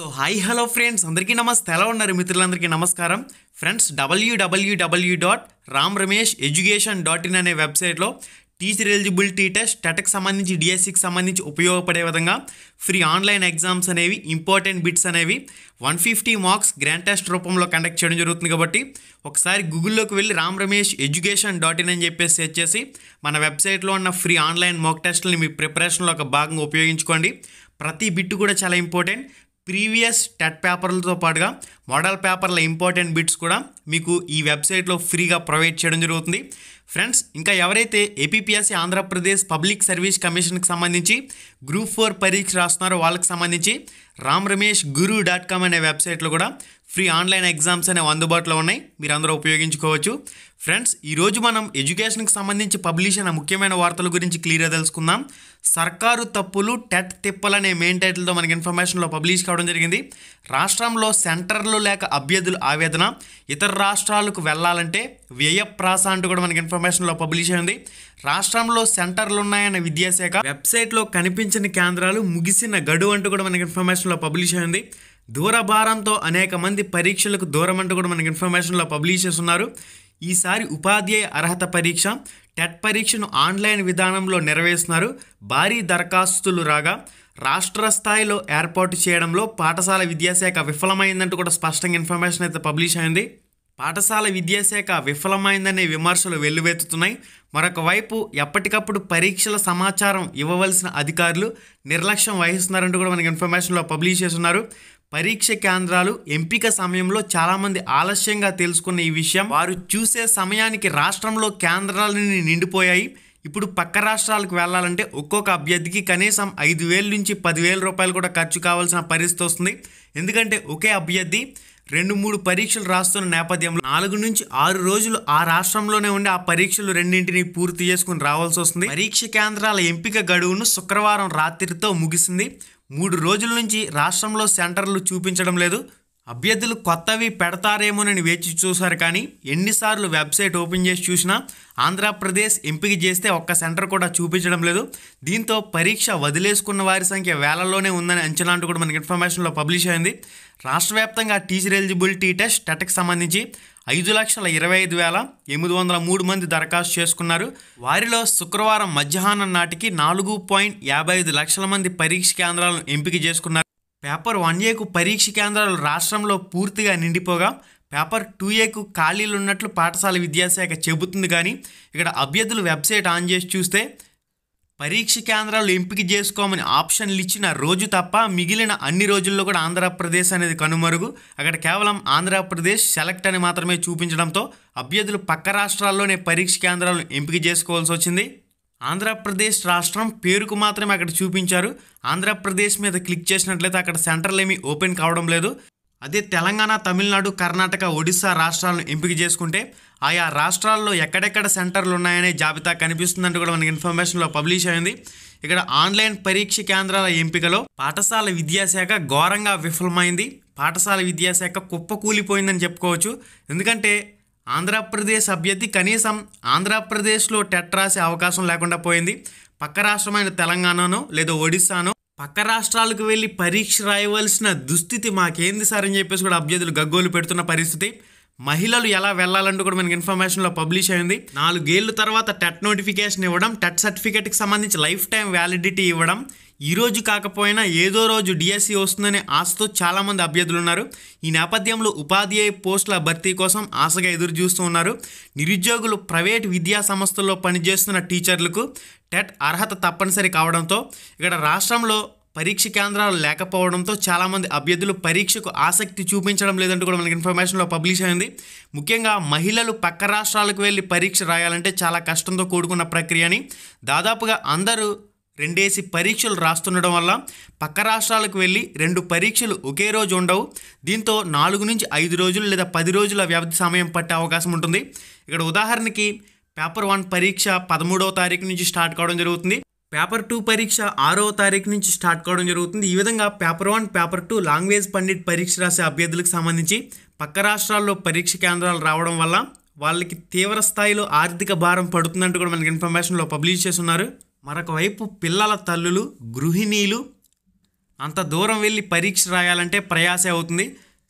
so hi hello friends అందరికీ నమస్తే ఎలా ఉన్నారు మిత్రులందరికీ నమస్కారం friends WWW dot Ram Ramesh education dot in అనే వెబ్సైట్లో టీచర్ ఎలిజిబిలిటీ టెస్ట్ టెట్కి సంబంధించి డిఎస్సికి e సంబంధించి ఉపయోగపడే విధంగా ఫ్రీ ఆన్లైన్ ఎగ్జామ్స్ అనేవి ఇంపార్టెంట్ బిట్స్ అనేవి one fifty marks grand test రూపంలో కండక్ట్ చేయడం జరుగుతుంది కాబట్టి ఒకసారి గూగుల్లోకి వెళ్ళి Ram Ramesh education dot in అని చెప్పేసి సెర్చ్ చేసి మన వెబ్సైట్లో ఉన్న ఫ్రీ ఆన్లైన్ మాక్ టెస్ట్ని మీ ప్రిపరేషన్లో ఒక భాగంగా ఉపయోగించుకోండి ప్రతి బిట్ కూడా చాలా ఇంపార్టెంట్ ప్రీవియస్ టెట్ పేపర్లతో పాటుగా మోడల్ పేపర్ల ఇంపార్టెంట్ బిట్స్ కూడా మీకు ఈ వెబ్సైట్లో ఫ్రీగా ప్రొవైడ్ చేయడం జరుగుతుంది ఫ్రెండ్స్ ఇంకా ఎవరైతే ఏపీపీఎస్సీ ఆంధ్రప్రదేశ్ పబ్లిక్ సర్వీస్ కమిషన్కి సంబంధించి గ్రూప్ ఫోర్ పరీక్ష రాస్తున్నారో వాళ్ళకి సంబంధించి రామ్ రమేష్ గురు డాట్ కామ్ అనే వెబ్సైట్లో కూడా ఫ్రీ ఆన్లైన్ ఎగ్జామ్స్ అనేవి అందుబాటులో ఉన్నాయి మీరు అందరూ ఉపయోగించుకోవచ్చు ఫ్రెండ్స్ ఈరోజు మనం ఎడ్యుకేషన్కి సంబంధించి పబ్లిష్ అయిన ముఖ్యమైన వార్తల గురించి క్లియర్గా తెలుసుకుందాం సర్కారు తప్పులు టెట్ తిప్పలనే మెయిన్ టైటిల్తో మనకి ఇన్ఫర్మేషన్లో పబ్లిష్ కావడం జరిగింది రాష్ట్రంలో సెంటర్లు లేక అభ్యర్థులు ఆవేదన ఇతర రాష్ట్రాలకు వెళ్ళాలంటే వ్యయ ప్రాస అంటూ కూడా మనకి ఇన్ఫర్మేషన్లో పబ్లిష్ అయింది రాష్ట్రంలో సెంటర్లు ఉన్నాయన్న విద్యాశాఖ వెబ్సైట్లో కనిపించిన కేంద్రాలు ముగిసిన గడువు అంటూ కూడా మనకి ఇన్ఫర్మేషన్లో పబ్లిష్ అయింది దూరభారంతో అనేక మంది పరీక్షలకు దూరం అంటూ కూడా మనకి ఇన్ఫర్మేషన్లో పబ్లిష్ చేస్తున్నారు ఈసారి ఉపాధ్యాయ అర్హత పరీక్ష టెట్ పరీక్షను ఆన్లైన్ విధానంలో నిర్వహిస్తున్నారు భారీ దరఖాస్తులు రాగా రాష్ట్ర స్థాయిలో ఏర్పాటు చేయడంలో పాఠశాల విద్యాశాఖ విఫలమైందంటూ కూడా స్పష్టంగా ఇన్ఫర్మేషన్ అయితే పబ్లిష్ అయింది పాఠశాల విద్యాశాఖ విఫలమైందనే విమర్శలు వెల్లువెత్తుతున్నాయి మరొక వైపు ఎప్పటికప్పుడు పరీక్షల సమాచారం ఇవ్వవలసిన అధికారులు నిర్లక్ష్యం వహిస్తున్నారంటూ కూడా మనకి ఇన్ఫర్మేషన్లో పబ్లిష్ చేస్తున్నారు పరీక్ష కేంద్రాలు ఎంపిక సమయంలో చాలామంది ఆలస్యంగా తెలుసుకున్న ఈ విషయం వారు చూసే సమయానికి రాష్ట్రంలో కేంద్రాలని నిండిపోయాయి ఇప్పుడు పక్క రాష్ట్రాలకు వెళ్ళాలంటే ఒక్కొక్క అభ్యర్థికి కనీసం ఐదు వేల నుంచి పదివేల రూపాయలు కూడా ఖర్చు కావాల్సిన పరిస్థితి వస్తుంది ఎందుకంటే ఒకే అభ్యర్థి రెండు మూడు పరీక్షలు రాస్తున్న నేపథ్యంలో నాలుగు నుంచి ఆరు రోజులు ఆ రాష్ట్రంలోనే ఉండి ఆ పరీక్షలు రెండింటిని పూర్తి చేసుకుని రావాల్సి వస్తుంది పరీక్ష కేంద్రాల ఎంపిక గడువును శుక్రవారం రాత్రితో ముగిసింది మూడు రోజుల నుంచి రాష్ట్రంలో సెంటర్లు చూపించడం లేదు అభ్యర్థులు కొత్తవి పెడతారేమోనని వేచి చూశారు కానీ ఎన్నిసార్లు వెబ్సైట్ ఓపెన్ చేసి చూసినా ఆంధ్రప్రదేశ్ ఎంపిక చేస్తే ఒక్క సెంటర్ కూడా చూపించడం లేదు దీంతో పరీక్ష వదిలేసుకున్న వారి సంఖ్య వేలలోనే ఉందని అంచనా అంటూ కూడా మనకి ఇన్ఫర్మేషన్లో పబ్లిష్ అయింది రాష్ట్ర వ్యాప్తంగా టీచర్ ఎలిజిబిలిటీ టెస్ట్ టెట్కి సంబంధించి ఐదు లక్షల ఇరవై ఐదు వేల ఎనిమిది వందల మూడు మంది దరఖాస్తు చేసుకున్నారు వారిలో శుక్రవారం మధ్యాహ్నం నాటికి నాలుగు పాయింట్ యాభై ఐదు లక్షల మంది పరీక్ష కేంద్రాలను ఎంపిక చేసుకున్నారు పేపర్ వన్ ఏకు పరీక్ష కేంద్రాలు రాష్ట్రంలో పూర్తిగా నిండిపోగా పేపర్ టూ ఏకు ఖాళీలు ఉన్నట్లు పాఠశాల విద్యాశాఖ చెబుతుంది కానీ ఇక్కడ అభ్యర్థులు వెబ్సైట్ ఆన్ చేసి చూస్తే పరీక్ష కేంద్రాలు ఎంపిక చేసుకోమని ఆప్షన్లు ఇచ్చిన రోజు తప్ప మిగిలిన అన్ని రోజుల్లో కూడా ఆంధ్రప్రదేశ్ అనేది కనుమరుగు అక్కడ కేవలం ఆంధ్రప్రదేశ్ సెలెక్ట్ అని మాత్రమే చూపించడంతో అభ్యర్థులు పక్క రాష్ట్రాల్లోనే పరీక్ష కేంద్రాలను ఎంపిక చేసుకోవాల్సి వచ్చింది ఆంధ్రప్రదేశ్ రాష్ట్రం పేరుకు మాత్రమే అక్కడ చూపించారు ఆంధ్రప్రదేశ్ మీద క్లిక్ చేసినట్లయితే అక్కడ సెంటర్లు ఏమీ ఓపెన్ కావడం లేదు అదే తెలంగాణ తమిళనాడు కర్ణాటక ఒడిశా రాష్ట్రాలను ఎంపిక చేసుకుంటే ఆయా రాష్ట్రాల్లో ఎక్కడెక్కడ సెంటర్లు ఉన్నాయనే జాబితా కనిపిస్తుందంటూ కూడా మనకి ఇన్ఫర్మేషన్లో పబ్లిష్ అయింది ఇక్కడ ఆన్లైన్ పరీక్ష కేంద్రాల ఎంపికలో పాఠశాల విద్యాశాఖ ఘోరంగా విఫలమైంది పాఠశాల విద్యాశాఖ కుప్పకూలిపోయిందని చెప్పుకోవచ్చు ఎందుకంటే ఆంధ్రప్రదేశ్ అభ్యర్థి కనీసం ఆంధ్రప్రదేశ్లో టెట్ రాసే అవకాశం లేకుండా పోయింది పక్క రాష్ట్రమైన తెలంగాణనో లేదా ఒడిస్సానో పక్క రాష్ట్రాలకు వెళ్ళి పరీక్ష రాయవలసిన దుస్థితి మాకేంది సార్ అని చెప్పేసి కూడా అభ్యర్థులు గగ్గోలు పెడుతున్న పరిస్థితి మహిళలు ఎలా వెళ్ళాలంటూ కూడా మనకి ఇన్ఫర్మేషన్లో పబ్లిష్ అయింది నాలుగేళ్ల తర్వాత టెట్ నోటిఫికేషన్ ఇవ్వడం టెట్ సర్టిఫికేట్కి సంబంధించి లైఫ్ టైం వ్యాలిడిటీ ఇవ్వడం ఈ రోజు కాకపోయినా ఏదో రోజు డిఎస్సి e వస్తుందనే ఆశతో చాలామంది అభ్యర్థులు ఉన్నారు ఈ నేపథ్యంలో ఉపాధ్యాయ పోస్టుల భర్తీ కోసం ఆశగా ఎదురు చూస్తూ ఉన్నారు నిరుద్యోగులు ప్రైవేట్ విద్యా సంస్థల్లో పనిచేస్తున్న టీచర్లకు టెట్ అర్హత తప్పనిసరి కావడంతో ఇక్కడ రాష్ట్రంలో పరీక్ష కేంద్రాలు లేకపోవడంతో చాలామంది అభ్యర్థులు పరీక్షకు ఆసక్తి చూపించడం లేదంటూ కూడా మనకి ఇన్ఫర్మేషన్లో పబ్లిష్ అయింది ముఖ్యంగా మహిళలు పక్క రాష్ట్రాలకు వెళ్ళి పరీక్ష రాయాలంటే చాలా కష్టంతో కూడుకున్న ప్రక్రియ అని దాదాపుగా అందరూ రెండేసి పరీక్షలు రాస్తుండడం వల్ల పక్క రాష్ట్రాలకు వెళ్ళి రెండు పరీక్షలు ఒకే రోజు ఉండవు దీంతో నాలుగు నుంచి ఐదు రోజులు లేదా పది రోజుల వ్యవధి సమయం పట్టే అవకాశం ఉంటుంది ఇక్కడ ఉదాహరణకి పేపర్ వన్ పరీక్ష పదమూడవ తారీఖు నుంచి స్టార్ట్ కావడం జరుగుతుంది పేపర్ టూ పరీక్ష ఆరో తారీఖు నుంచి స్టార్ట్ కావడం జరుగుతుంది ఈ విధంగా paper one paper two language pandit పరీక్ష రాసే అభ్యర్థులకు సంబంధించి పక్క రాష్ట్రాల్లో పరీక్ష కేంద్రాలు రావడం వల్ల వాళ్ళకి తీవ్ర స్థాయిలో ఆర్థిక భారం పడుతుందంటూ కూడా మనకి ఇన్ఫర్మేషన్లో పబ్లిష్ చేస్తున్నారు మరొక వైపు పిల్లల తల్లులు గృహిణీలు అంత దూరం వెళ్ళి పరీక్ష రాయాలంటే ప్రయాసే అవుతుంది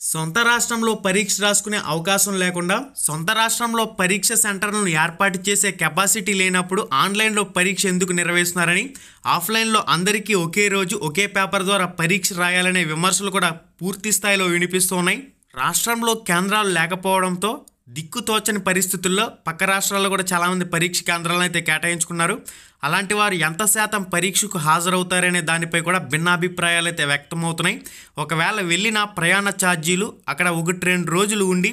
సొంత రాష్ట్రంలో పరీక్ష రాసుకునే అవకాశం లేకుండా సొంత రాష్ట్రంలో పరీక్ష సెంటర్లను ఏర్పాటు చేసే కెపాసిటీ లేనప్పుడు ఆన్లైన్లో పరీక్ష ఎందుకు నిర్వహిస్తున్నారని ఆఫ్లైన్లో అందరికీ ఒకే రోజు ఒకే పేపర్ ద్వారా పరీక్ష రాయాలనే విమర్శలు కూడా పూర్తి స్థాయిలో వినిపిస్తున్నాయి రాష్ట్రంలో కేంద్రాలు లేకపోవడంతో దిక్కుతోచని పరిస్థితుల్లో పక్క రాష్ట్రాల్లో కూడా చాలామంది పరీక్ష కేంద్రాలను అయితే కేటాయించుకున్నారు అలాంటి వారు ఎంత శాతం పరీక్షకు హాజరవుతారనే దానిపై కూడా భిన్నాభిప్రాయాలు అయితే వ్యక్తమవుతున్నాయి ఒకవేళ వెళ్ళిన ప్రయాణ ఛార్జీలు అక్కడ ఒకటి రెండు రోజులు ఉండి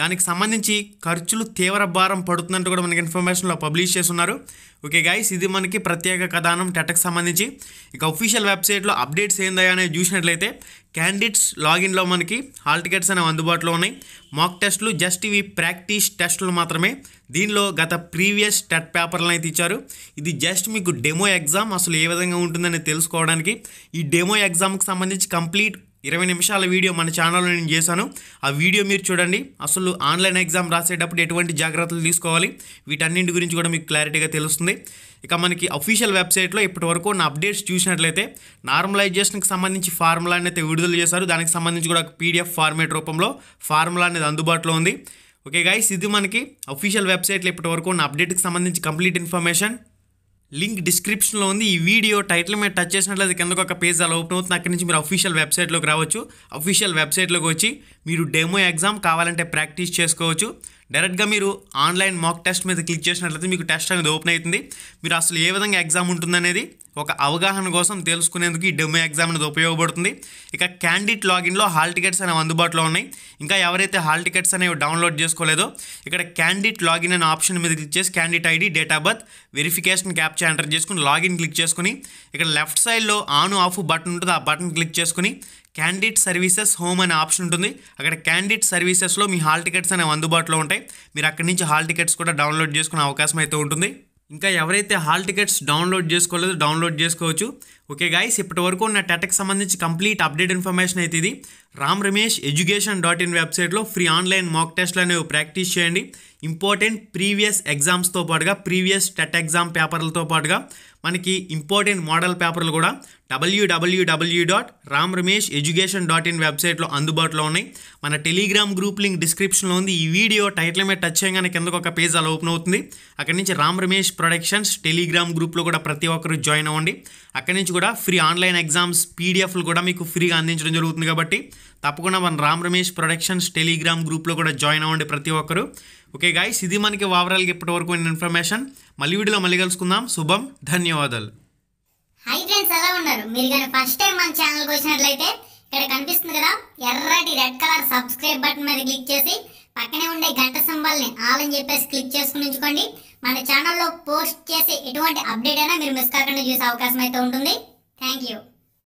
దానికి సంబంధించి ఖర్చులు తీవ్ర భారం పడుతుందంటూ కూడా మనకి ఇన్ఫర్మేషన్లో పబ్లిష్ చేస్తున్నారు ఓకే గైస్ ఇది మనకి ప్రత్యేక కథానం టెటకు సంబంధించి ఇక అఫీషియల్ వెబ్సైట్లో అప్డేట్స్ ఏందా అనేది చూసినట్లయితే క్యాండిడేట్స్ లాగిన్లో మనకి హాల్ టికెట్స్ అనేవి అందుబాటులో ఉన్నాయి మాక్ టెస్టులు జస్ట్ ఇవి ప్రాక్టీస్ టెస్టులు మాత్రమే దీనిలో గత ప్రీవియస్ టెట్ పేపర్లను అయితే ఇచ్చారు ఇది జస్ట్ మీకు డెమో ఎగ్జామ్ అసలు ఏ విధంగా ఉంటుందని తెలుసుకోవడానికి ఈ డెమో ఎగ్జామ్కి సంబంధించి కంప్లీట్ ఇరవై నిమిషాల వీడియో మన ఛానల్లో నేను చేశాను ఆ వీడియో మీరు చూడండి అసలు ఆన్లైన్ ఎగ్జామ్ రాసేటప్పుడు ఎటువంటి జాగ్రత్తలు తీసుకోవాలి వీటన్నింటి గురించి కూడా మీకు క్లారిటీగా తెలుస్తుంది ఇక మనకి అఫీషియల్ వెబ్సైట్లో ఇప్పటివరకు నా అప్డేట్స్ చూసినట్లయితే నార్మలైజేషన్కి సంబంధించి ఫార్ములా అనేది విడుదల చేశారు దానికి సంబంధించి కూడా పీడిఎఫ్ ఫార్మేట్ రూపంలో ఫార్ములా అనేది అందుబాటులో ఉంది ఓకే గాయస్ ఇది మనకి అఫీషియల్ వెబ్సైట్లో ఇప్పటివరకు నా అప్డేట్కి సంబంధించి కంప్లీట్ ఇన్ఫర్మేషన్ లింక్ డిస్క్రిప్షన్లో ఉంది ఈ వీడియో టైటిల్ మీద టచ్ చేసినట్లయితే కిందకు ఒక పేజ్ అలా ఓపెన్ అవుతుంది అక్కడి నుంచి మీరు అఫీషియల్ వెబ్సైట్లోకి రావచ్చు అఫీషియల్ వెబ్సైట్లోకి వచ్చి మీరు డెమో ఎగ్జామ్ కావాలంటే ప్రాక్టీస్ చేసుకోవచ్చు డైరెక్ట్గా మీరు ఆన్లైన్ మాక్ టెస్ట్ మీద క్లిక్ చేసినట్లయితే మీకు టెస్ట్ అనేది ఓపెన్ అవుతుంది మీరు అసలు ఏ విధంగా ఎగ్జామ్ ఉంటుందనేది ఒక అవగాహన కోసం తెలుసుకునేందుకు ఈ డెమో ఎగ్జామ్ అనేది ఉపయోగపడుతుంది ఇక క్యాండిడేట్ లాగిన్లో హాల్ టికెట్స్ అనేవి అందుబాటులో ఉన్నాయి ఇంకా ఎవరైతే హాల్ టికెట్స్ అనేవి డౌన్లోడ్ చేసుకోలేదో ఇక్కడ క్యాండిడేట్ లాగిన్ అనే ఆప్షన్ మీద క్లిక్ చేసి candidate ID date of birth verification captcha enter చేసుకుని లాగిన్ క్లిక్ చేసుకుని ఇక్కడ లెఫ్ట్ సైడ్లో ఆన్ ఆఫ్ బటన్ ఉంటుంది ఆ బటన్ క్లిక్ చేసుకుని క్యాండిడేట్ సర్వీసెస్ హోమ్ అనే ఆప్షన్ ఉంటుంది అక్కడ క్యాండిడేట్ సర్వీసెస్లో మీ హాల్ టికెట్స్ అనేవి అందుబాటులో ఉంటాయి మీరు అక్కడి నుంచి హాల్ టికెట్స్ కూడా డౌన్లోడ్ చేసుకునే అవకాశం అయితే ఉంటుంది ఇంకా ఎవరైతే హాల్ టికెట్స్ డౌన్లోడ్ చేసుకోలేదో డౌన్లోడ్ చేసుకోవచ్చు ఓకే గాయస్ ఇప్పటి వరకు ఉన్న టెటకి సంబంధించి కంప్లీట్ అప్డేట్ ఇన్ఫర్మేషన్ అయితే ఇది Ram Ramesh education dot in వెబ్సైట్లో ఫ్రీ ఆన్లైన్ మాక్ టెస్ట్లు అనేవి ప్రాక్టీస్ చేయండి ఇంపార్టెంట్ ప్రీవియస్ ఎగ్జామ్స్తో పాటుగా ప్రీవియస్ టెట్ ఎగ్జామ్ పేపర్లతో పాటుగా మనకి ఇంపార్టెంట్ మోడల్ పేపర్లు కూడా WWW dot Ram Ramesh education dot in వెబ్సైట్లో అందుబాటులో ఉన్నాయి మన టెలిగ్రామ్ గ్రూప్ లింక్ డిస్క్రిప్షన్లో ఉంది ఈ వీడియో టైటిల్ మీద టచ్ చేయగానే కిందకు ఒక పేజ్ అలా ఓపెన్ అవుతుంది అక్కడి నుంచి రామ్ రమేష్ ప్రొడక్షన్స్ టెలిగ్రామ్ గ్రూప్లో కూడా ప్రతి ఒక్కరు జాయిన్ అవ్వండి అక్కడి నుంచి కూడా ఫ్రీ ఆన్లైన్ ఎగ్జామ్స్ పీడిఎఫ్లు కూడా మీకు ఫ్రీగా అందించడం జరుగుతుంది కాబట్టి తప్పకుండా మన రామ్ రమేష్ ప్రొడక్షన్స్ టెలిగ్రామ్ గ్రూప్లో కూడా జాయిన్ అవ్వండి ప్రతి ఒక్కరు ఓకే గాయస్ ఇది మనకి ఓవరాల్గా ఇప్పటివరకు ఇన్ఫర్మేషన్ మళ్ళీ వీడియోలో మళ్ళీ కలుసుకుందాం శుభం ధన్యవాదాలు హై ఫ్రెండ్స్ ఎలా ఉన్నారు మీరు కానీ ఫస్ట్ టైం మన ఛానల్కి వచ్చినట్లయితే ఇక్కడ కనిపిస్తుంది కదా ఎర్రటి రెడ్ కలర్ సబ్స్క్రైబ్ బటన్ మీద క్లిక్ చేసి పక్కనే ఉండే గంట సింబల్ని ఆల్ అని చెప్పేసి క్లిక్ చేసుకుని ఉంచుకోండి మన ఛానల్లో పోస్ట్ చేసే ఎటువంటి అప్డేట్ అయినా మీరు మిస్ కాకుండా చూసే అవకాశం అయితే ఉంటుంది థ్యాంక్ యూ